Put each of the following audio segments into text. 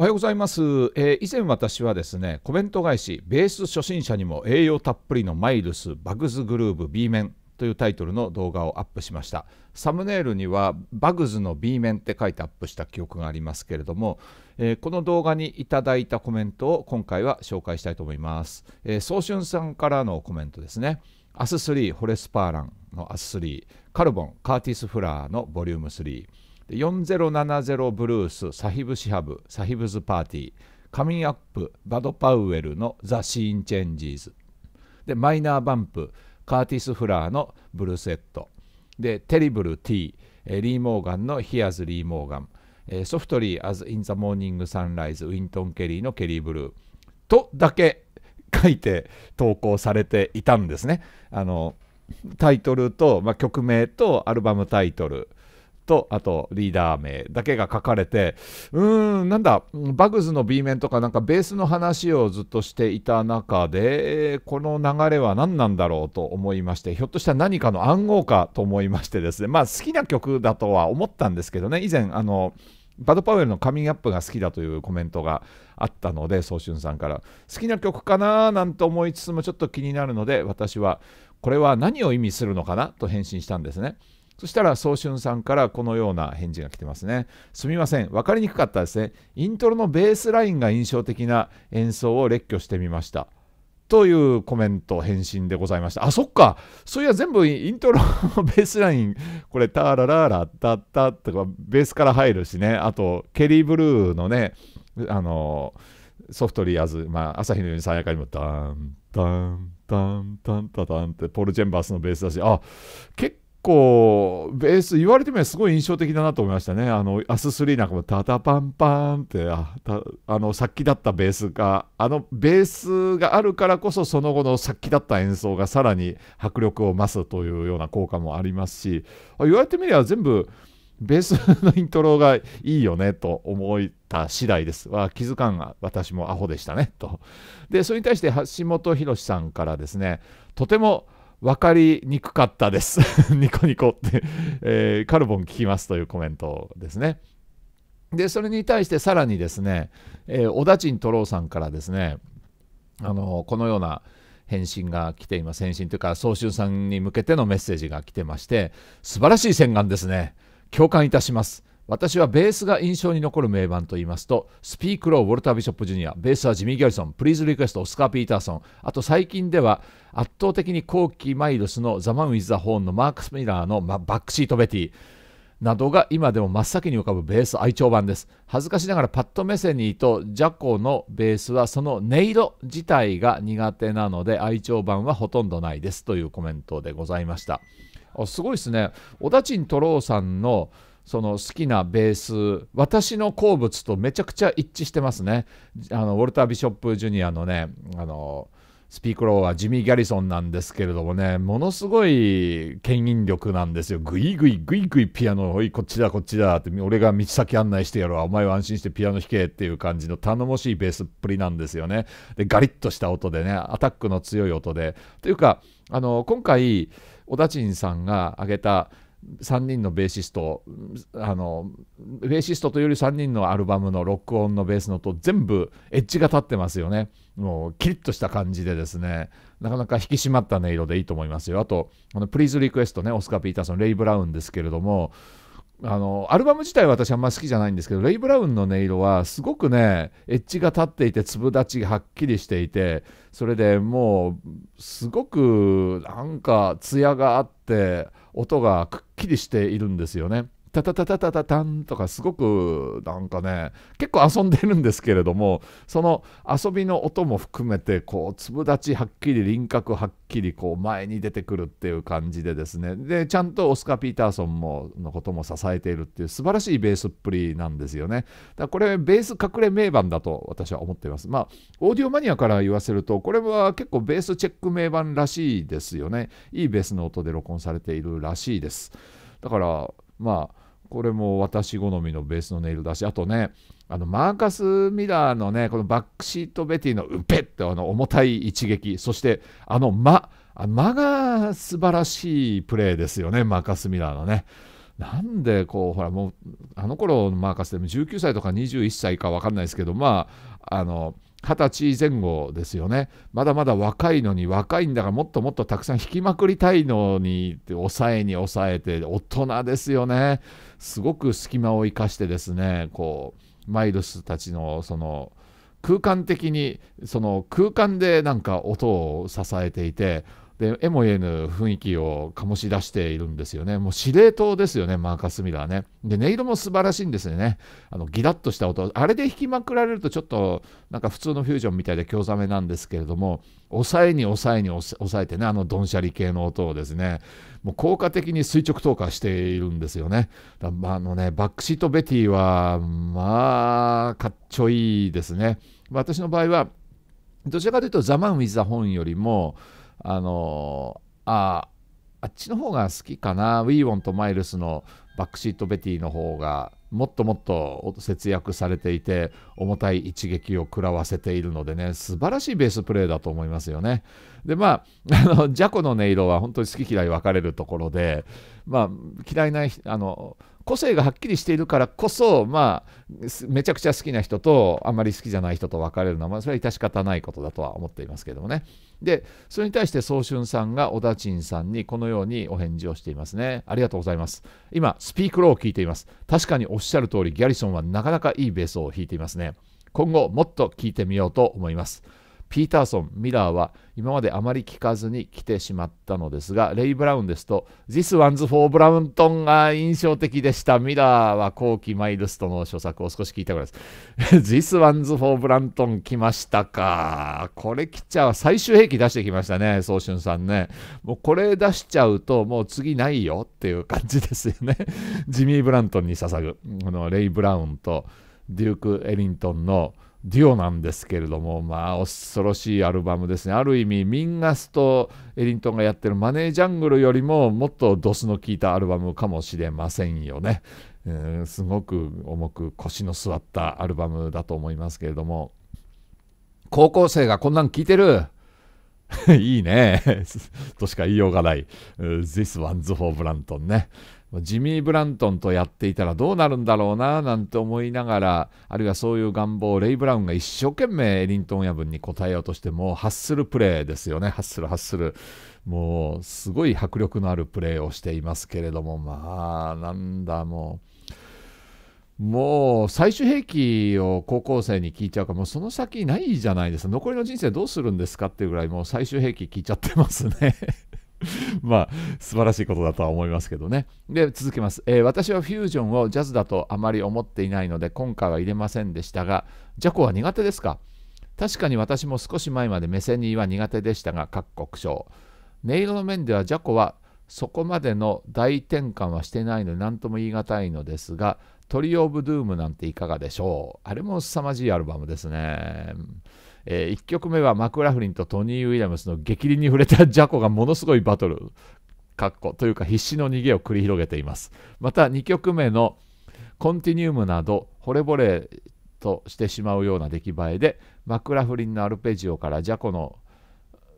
おはようございます、えー、以前私はですねコメント返しベース初心者にも栄養たっぷりのマイルスバグズグルーブ B 面というタイトルの動画をアップしましたサムネイルにはバグズの B 面って書いてアップした記憶がありますけれども、えー、この動画にいただいたコメントを今回は紹介したいと思います、えー、春さんからのコメントですねアス3ホレスパーランのアス3カルボンカーティス・フラーのボリューム3で4070ブルースサヒブシハブサヒブズパーティーカミンアップバド・パウエルのザ・シーン・チェンジーズでマイナー・バンプカーティス・フラーのブルセットでテリブル・ T リー・モーガンのヒアズ・リー・モーガンソフトリー・アズ・イン・ザ・モーニング・サンライズウィントン・ケリーのケリー・ブルーとだけ書いて投稿されていたんですねあのタイトルと、まあ、曲名とアルバムタイトルと、あとリーダー名だけが書かれて、うーん、なんだ、バグズの B 面とか、なんかベースの話をずっとしていた中で、この流れは何なんだろうと思いまして、ひょっとしたら何かの暗号かと思いましてですね、まあ好きな曲だとは思ったんですけどね、以前、あの、バド・パウエルのカミングアップが好きだというコメントがあったので、早春さんから、好きな曲かななんて思いつつもちょっと気になるので、私は、これは何を意味するのかなと返信したんですね。そしたら、早春さんからこのような返事が来てますね。すみません、分かりにくかったですね。イントロのベースラインが印象的な演奏を列挙してみました。というコメント、返信でございました。あ、そっか。そういや、全部イントロのベースライン、これ、タラララタッタッとか、ベースから入るしね。あと、ケリー・ブルーのね、あの、ソフトリーアズ、まあ、朝日のように爽やかにも、ダン、ダン、タンタンタタンってポール・チェンバースのベースだしあ結構ベース言われてみればすごい印象的だなと思いましたねあのアス3なんかもタタパンパンってああの殺気だったベースがあのベースがあるからこそその後の殺気だった演奏がさらに迫力を増すというような効果もありますし言われてみれば全部ベースのイントロがいいよねと思った次第です。は気づかんが私もアホでしたねと。で、それに対して橋本博さんからですね、とても分かりにくかったです。ニコニコってえー、カルボン聞きますというコメントですね。で、それに対してさらにですね、え小田陳太郎さんからですね、あのこのような返信が来ています。返信というか、総集さんに向けてのメッセージが来てまして、素晴らしい洗顔ですね。共感いたします。私はベースが印象に残る名盤と言いますと、スピークロー、ウォルター・ビショップ・ジュニア、ベースはジミー・ギャリソン、プリーズ・リクエスト、オスカー・ピーターソン、あと最近では圧倒的に後期マイルスのザ・マン・ウィズ・ザ・ホーンのマークス・ミラーのバックシート・ベティ、などが今でも真っ先に浮かぶベース愛鳥版です。恥ずかしながらパッドメセニーとジャコのベースはその音色自体が苦手なので愛鳥版はほとんどないですというコメントでございました。すごいですね。小田陳太郎さんのその好きなベース私の好物とめちゃくちゃ一致してますねあのウォルター・ビショップ・ジュニアのねあのスピークローはジミー・ギャリソンなんですけれどもねものすごい牽引力なんですよグイグイグイグイピアノおいこっちだこっちだって俺が道先案内してやろうお前は安心してピアノ弾けっていう感じの頼もしいベースっぷりなんですよねでガリッとした音でねアタックの強い音でというかあの今回小田陳さんが挙げた「3人のベーシストあのベーシストというより3人のアルバムのロックオンのベースのと全部エッジが立ってますよねもうキリッとした感じでですねなかなか引き締まった音色でいいと思いますよあとあのプリーズリクエストねオスカー・ピーターソンレイ・ブラウンですけれどもあのアルバム自体は私あんま好きじゃないんですけどレイ・ブラウンの音色はすごくねエッジが立っていて粒立ちがはっきりしていてそれでもうすごくなんか艶があって音がくっきりしているんですよね。タタタタタタタンとかすごくなんかね結構遊んでるんですけれどもその遊びの音も含めてこう粒立ちはっきり輪郭はっきりこう前に出てくるっていう感じでですねでちゃんとオスカー・ピーターソンものことも支えているっていう素晴らしいベースっぷりなんですよねだからこれベース隠れ名盤だと私は思っていますまあオーディオマニアから言わせるとこれは結構ベースチェック名盤らしいですよねいいベースの音で録音されているらしいですだからまあこれも私好みのベースのネイルだしあとねあのマーカス・ミラーのねこのバックシート・ベティのうぺってあの重たい一撃そしてあの間、ま、間が素晴らしいプレーですよねマーカス・ミラーのね。なんでこうほらもうあの頃のマーカスでも19歳とか21歳か分かんないですけどまああの20歳前後ですよねまだまだ若いのに若いんだからもっともっとたくさん引きまくりたいのに抑えに抑えて大人ですよねすごく隙間を生かしてですねこうマイルスたちのその空間的にその空間でなんか音を支えていてで、えも言えぬ雰囲気を醸し出しているんですよね。もう司令塔ですよね、マーカス・ミラーね。で、音色も素晴らしいんですよね。あの、ギラッとした音。あれで弾きまくられるとちょっと、なんか普通のフュージョンみたいで興ざめなんですけれども、抑えに抑えに抑えてね、あのドンシャリ系の音をですね、もう効果的に垂直投下しているんですよね。まあ、のね、バックシートベティは、まあ、かっちょいいですね。私の場合は、どちらかというと、ザ・マン・ウィズ・ザ・ホンよりも、あのああっちの方が好きかなウィーウォンとマイルスのバックシートベティの方がもっともっと節約されていて重たい一撃を食らわせているのでね素晴らしいベースプレーだと思いますよね。でまあ あのジャコの音色は本当に好き嫌い分かれるところでまあ嫌いなあの個性がはっきりしているからこそ、まあ、めちゃくちゃ好きな人とあまり好きじゃない人と別れるのは、まあ、それは致し方ないことだとは思っていますけどもね。で、それに対して早春さんが小田陳さんにこのようにお返事をしていますね。ありがとうございます。今、スピークローを聞いています。確かにおっしゃる通り、ギャリソンはなかなかいいベースを弾いていますね。今後、もっと聴いてみようと思います。ピーターソン、ミラーは今まであまり聞かずに来てしまったのですが、レイ・ブラウンですと、This One's for Brownton が印象的でした。ミラーは後期マイルストの著作を少し聞いたからです。This One's for Brownton 来ましたか。これ来ちゃう。最終兵器出してきましたね、早春さんね。もうこれ出しちゃうと、もう次ないよっていう感じですよね。ジミー・ブラントンに捧ぐ、このレイ・ブラウンとデューク・エリントンのデュオなんですけれども、まあ、恐ろしいアルバムですね。ある意味、ミンガスとエリントンがやってるマネージャングルよりも、もっとドスの効いたアルバムかもしれませんよね。えー、すごく重く腰の据わったアルバムだと思いますけれども、高校生がこんなん聴いてる いいね としか言いようがない。This one's for Blanton ね。ジミー・ブラントンとやっていたらどうなるんだろうななんて思いながらあるいはそういう願望をレイ・ブラウンが一生懸命エリントン親分に応えようとしてもうハッスルプレーですよねハッスルハッスルもうすごい迫力のあるプレーをしていますけれどもまあなんだもうもう最終兵器を高校生に聞いちゃうからもうその先ないじゃないですか残りの人生どうするんですかっていうぐらいもう最終兵器聞いちゃってますね まあ素晴らしいことだとは思いますけどね。で続けます、えー、私はフュージョンをジャズだとあまり思っていないので今回は入れませんでしたがジャコは苦手ですか確かに私も少し前まで目線には苦手でしたが各国賞。音色の面ではジャコはそこまでの大転換はしてないので何とも言い難いのですがトリオブドゥームなんていかがでしょうあれも凄まじいアルバムですね。えー、1曲目はマクラフリンとトニー・ウィリアムスの激励に触れたジャコがものすごいバトル かっこというか必死の逃げを繰り広げていますまた2曲目のコンティニウムなど惚れ惚れとしてしまうような出来栄えでマクラフリンのアルペジオからジャコの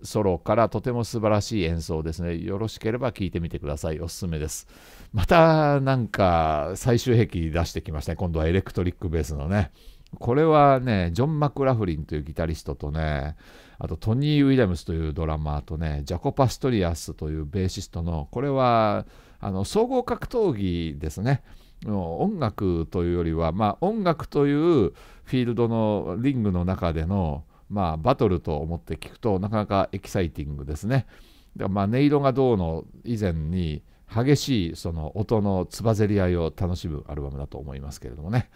ソロからとても素晴らしい演奏ですね。よろしければ聴いてみてください。おすすめです。またなんか最終兵器出してきましたね。今度はエレクトリックベースのね。これはね、ジョン・マクラフリンというギタリストとね、あとトニー・ウィリアムスというドラマーとね、ジャコ・パストリアスというベーシストの、これはあの総合格闘技ですね。音楽というよりは、まあ、音楽というフィールドのリングの中での、まあ、バトルと思って聞くとなかなかエキサイティングですね。でまあ、音色がどうの以前に激しいその音のつばぜり合いを楽しむアルバムだと思いますけれどもね。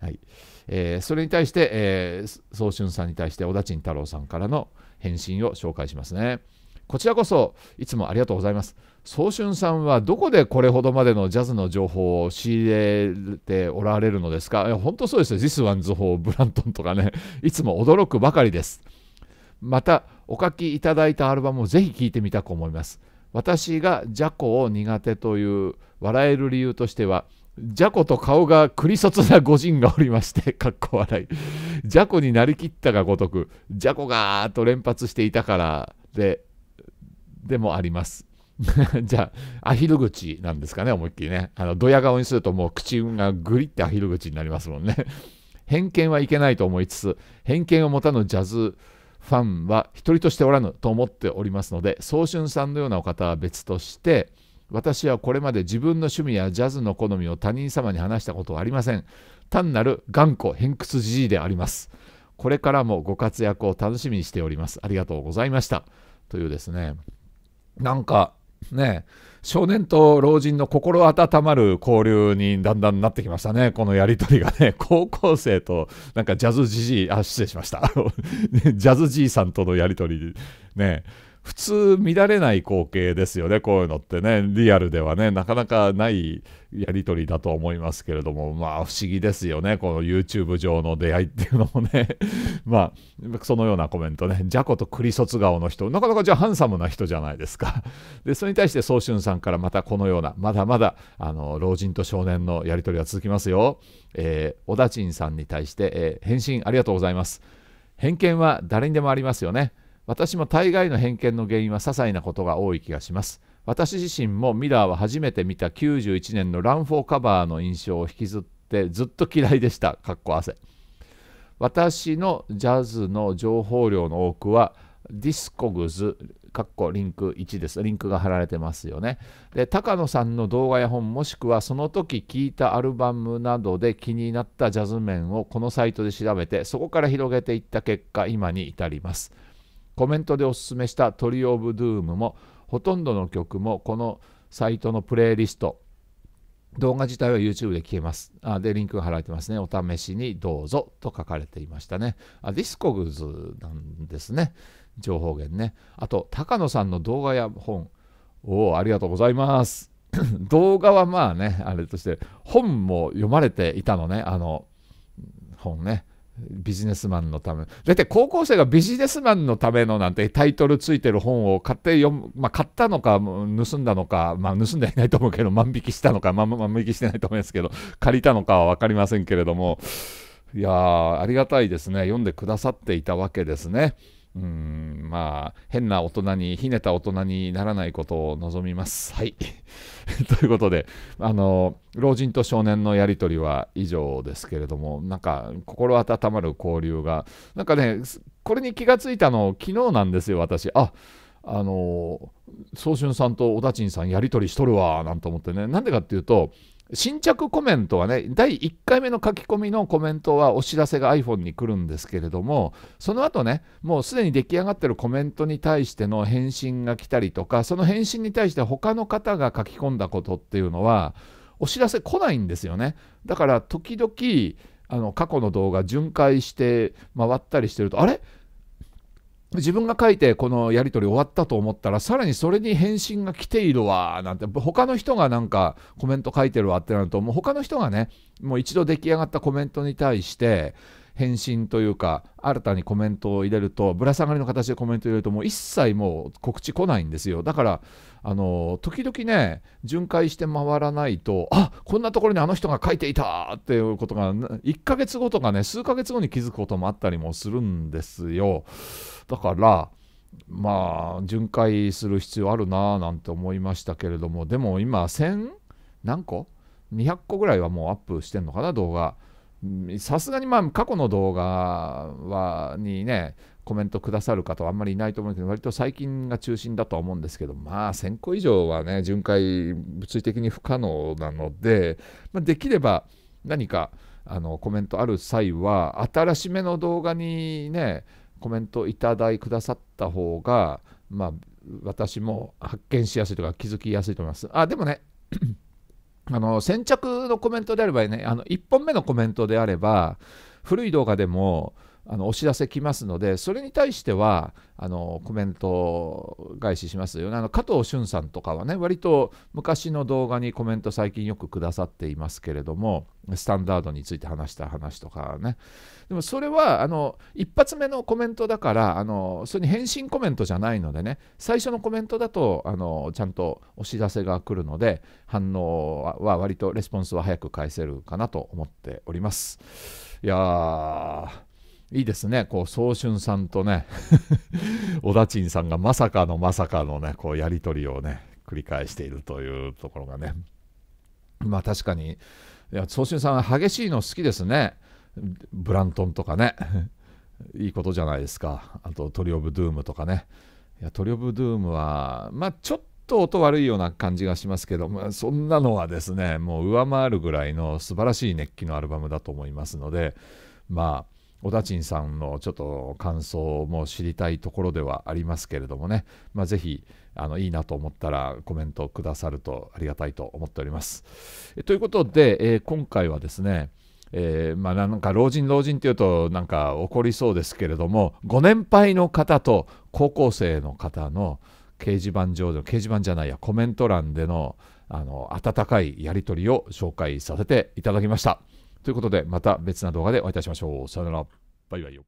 はいえー、それに対して、えー、早春さんに対して小田陳太郎さんからの返信を紹介しますね。こちらこそいつもありがとうございます。早春さんはどこでこれほどまでのジャズの情報を仕入れておられるのですかいや本当そうですよ。This One's Hall ブラントンとかね、いつも驚くばかりです。また、お書きいただいたアルバムをぜひ聴いてみたく思います。私がジャコを苦手という笑える理由としては、じゃこと顔がソ卒な御人がおりまして、かっこ笑い。じゃこになりきったがごとく、じゃこがーっと連発していたからで、でもあります。じゃあ、アヒル口なんですかね、思いっきりね。あの、ドヤ顔にするともう口がグリってアヒル口になりますもんね。偏見はいけないと思いつつ、偏見を持たぬジャズファンは一人としておらぬと思っておりますので、早春さんのようなお方は別として、私はこれまで自分の趣味やジャズの好みを他人様に話したことはありません。単なる頑固偏屈じじいであります。これからもご活躍を楽しみにしております。ありがとうございました。というですね、なんかね、少年と老人の心温まる交流にだんだんなってきましたね、このやりとりがね、高校生となんかジャズじじい、あ、失礼しました、ジャズじいさんとのやりとり、ね、普通見られない光景ですよね、こういうのってね、リアルではね、なかなかないやり取りだと思いますけれども、まあ不思議ですよね、この YouTube 上の出会いっていうのもね、まあ、そのようなコメントね、じゃこと栗卒顔の人、なかなかじゃあハンサムな人じゃないですか。で、それに対して早春さんからまたこのような、まだまだあの老人と少年のやり取りは続きますよ。えー、小田陳さんに対して、えー、返信ありがとうございます。偏見は誰にでもありますよね。私も大概の偏見の原因は些細なことが多い気がします私自身もミラーは初めて見た91年のランフォーカバーの印象を引きずってずっと嫌いでしたかっこ汗私のジャズの情報量の多くはディスコグズかっこリンク1です。リンクが貼られてますよね。で、高野さんの動画や本、もしくはその時聴いたアルバムなどで気になったジャズ面をこのサイトで調べて、そこから広げていった結果、今に至ります。コメントでおすすめした「トリ・オブ・ドゥーム」もほとんどの曲もこのサイトのプレイリスト動画自体は YouTube で消えます。あで、リンクが貼られてますね。お試しにどうぞと書かれていましたね。あディスコグズなんですね。情報源ね。あと、高野さんの動画や本。おお、ありがとうございます。動画はまあね、あれとして、本も読まれていたのね、あの、本ね。ビジネスマンのため大体高校生がビジネスマンのためのなんてタイトルついてる本を買って読む、まあ、買ったのか盗んだのか、まあ、盗んではいないと思うけど万引きしたのか、まあ、万引きしてないと思いますけど借りたのかは分かりませんけれどもいやありがたいですね読んでくださっていたわけですね。うんまあ変な大人にひねた大人にならないことを望みます。はい ということであの老人と少年のやり取りは以上ですけれどもなんか心温まる交流がなんかねこれに気がついたの昨日なんですよ私ああの早春さんと小田んさんやり取りしとるわなんて思ってねなんでかっていうと新着コメントはね、第1回目の書き込みのコメントはお知らせが iPhone に来るんですけれども、その後ね、もうすでに出来上がってるコメントに対しての返信が来たりとか、その返信に対して他の方が書き込んだことっていうのは、お知らせ来ないんですよね。だから時々、あの過去の動画巡回して回ったりしてると、あれ自分が書いてこのやり取り終わったと思ったらさらにそれに返信が来ているわなんて他の人がなんかコメント書いてるわってなるともう他の人がねもう一度出来上がったコメントに対して返信というか新たにコメントを入れるとぶら下がりの形でコメントを入れるともう一切もう告知来ないんですよだからあの時々ね巡回して回らないとあこんなところにあの人が書いていたっていうことが1ヶ月後とかね数ヶ月後に気づくこともあったりもするんですよだからまあ巡回する必要あるななんて思いましたけれどもでも今1000何個200個ぐらいはもうアップしてんのかな動画。さすがにまあ過去の動画はにねコメントくださる方はあんまりいないと思うけど割と最近が中心だとは思うんですけどまあ1000個以上はね巡回物理的に不可能なので、まあ、できれば何かあのコメントある際は新しめの動画にねコメントいただいくださった方がまあ私も発見しやすいとか気づきやすいと思います。あでもねあの先着のコメントであればね、あの1本目のコメントであれば、古い動画でも、あのお知らせ来ますので、それに対してはあのコメント返ししますよね。あの加藤俊さんとかはね、割と昔の動画にコメント最近よくくださっていますけれども、スタンダードについて話した話とかね。でもそれはあの一発目のコメントだからあの、それに返信コメントじゃないのでね、最初のコメントだとあのちゃんとお知らせが来るので、反応は割とレスポンスは早く返せるかなと思っております。いやー。いいですね、こう、早春さんとね、小田珍さんがまさかのまさかのね、こう、やり取りをね、繰り返しているというところがね、まあ確かに、いや、早春さんは激しいの好きですね、ブラントンとかね、いいことじゃないですか、あと、トリオブ・ドゥームとかね、いやトリオブ・ドゥームは、まあちょっと、と音悪いような感じがしますけど、まあ、そんなのはですねもう上回るぐらいの素晴らしい熱気のアルバムだと思いますのでまあ小田ちんさんのちょっと感想も知りたいところではありますけれどもね、まあ、ぜひあのいいなと思ったらコメントくださるとありがたいと思っております。ということで、えー、今回はですね、えー、まあ、なんか老人老人っていうとなんか怒りそうですけれどもご年配の方と高校生の方の掲示板上での掲示板じゃないやコメント欄でのあの温かいやり取りを紹介させていただきました。ということで、また別な動画でお会いいたしましょう。さよなら。バイバイよ。